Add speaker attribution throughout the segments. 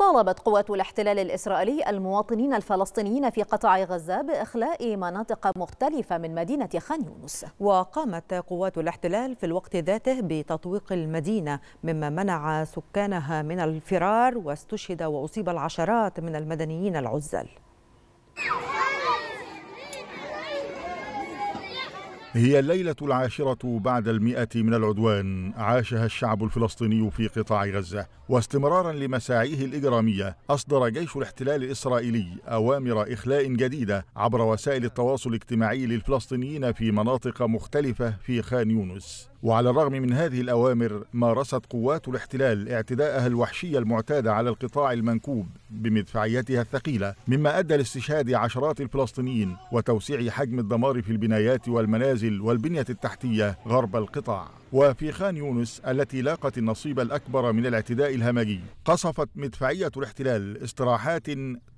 Speaker 1: طالبت قوات الاحتلال الإسرائيلي المواطنين الفلسطينيين في قطاع غزة بإخلاء مناطق مختلفة من مدينة خان يونس وقامت قوات الاحتلال في الوقت ذاته بتطويق المدينة مما منع سكانها من الفرار واستشهد وأصيب العشرات من المدنيين العزل
Speaker 2: هي الليلة العاشرة بعد المئة من العدوان عاشها الشعب الفلسطيني في قطاع غزة واستمرارا لمساعيه الإجرامية أصدر جيش الاحتلال الإسرائيلي أوامر إخلاء جديدة عبر وسائل التواصل الاجتماعي للفلسطينيين في مناطق مختلفة في خان يونس وعلى الرغم من هذه الأوامر مارست قوات الاحتلال اعتداءها الوحشي المعتاد على القطاع المنكوب بمدفعيتها الثقيلة مما أدى لاستشهاد عشرات الفلسطينيين وتوسيع حجم الدمار في البنايات والمنازل المنازل والبنية التحتية غرب القطاع وفي خان يونس التي لاقت النصيب الأكبر من الاعتداء الهمجي قصفت مدفعية الاحتلال استراحات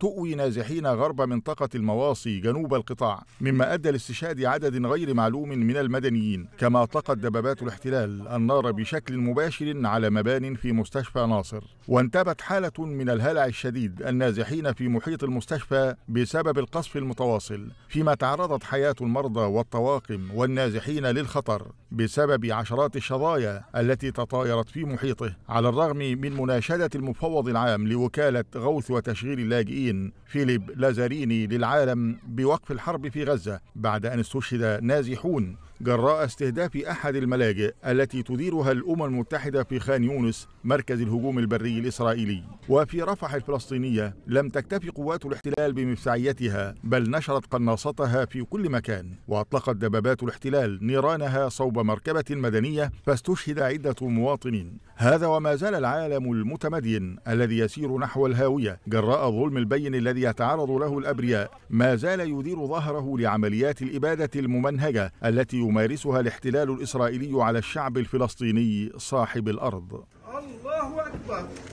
Speaker 2: تؤوي نازحين غرب منطقة المواصي جنوب القطاع مما أدى لاستشهاد عدد غير معلوم من المدنيين كما طقت دبابات الاحتلال النار بشكل مباشر على مبان في مستشفى ناصر وانتابت حالة من الهلع الشديد النازحين في محيط المستشفى بسبب القصف المتواصل فيما تعرضت حياة المرضى والطواقم والنازحين للخطر بسبب عشرات الشظايا التي تطايرت في محيطه على الرغم من مناشدة المفوض العام لوكالة غوث وتشغيل اللاجئين فيليب لازاريني للعالم بوقف الحرب في غزة بعد أن استشهد نازحون جراء استهداف أحد الملاجئ التي تديرها الأمم المتحدة في خان يونس مركز الهجوم البري الإسرائيلي وفي رفح الفلسطينية لم تكتفي قوات الاحتلال بمفزعيتها بل نشرت قناصتها في كل مكان وأطلقت دبابات الاحتلال نيرانها صوب مركبة مدنية فاستشهد عدة مواطنين هذا وما زال العالم المتمدين الذي يسير نحو الهاوية جراء الظلم البين الذي يتعرض له الأبرياء ما زال يدير ظهره لعمليات الإبادة الممنهجة التي يمارسها الاحتلال الإسرائيلي على الشعب الفلسطيني صاحب الأرض الله أكبر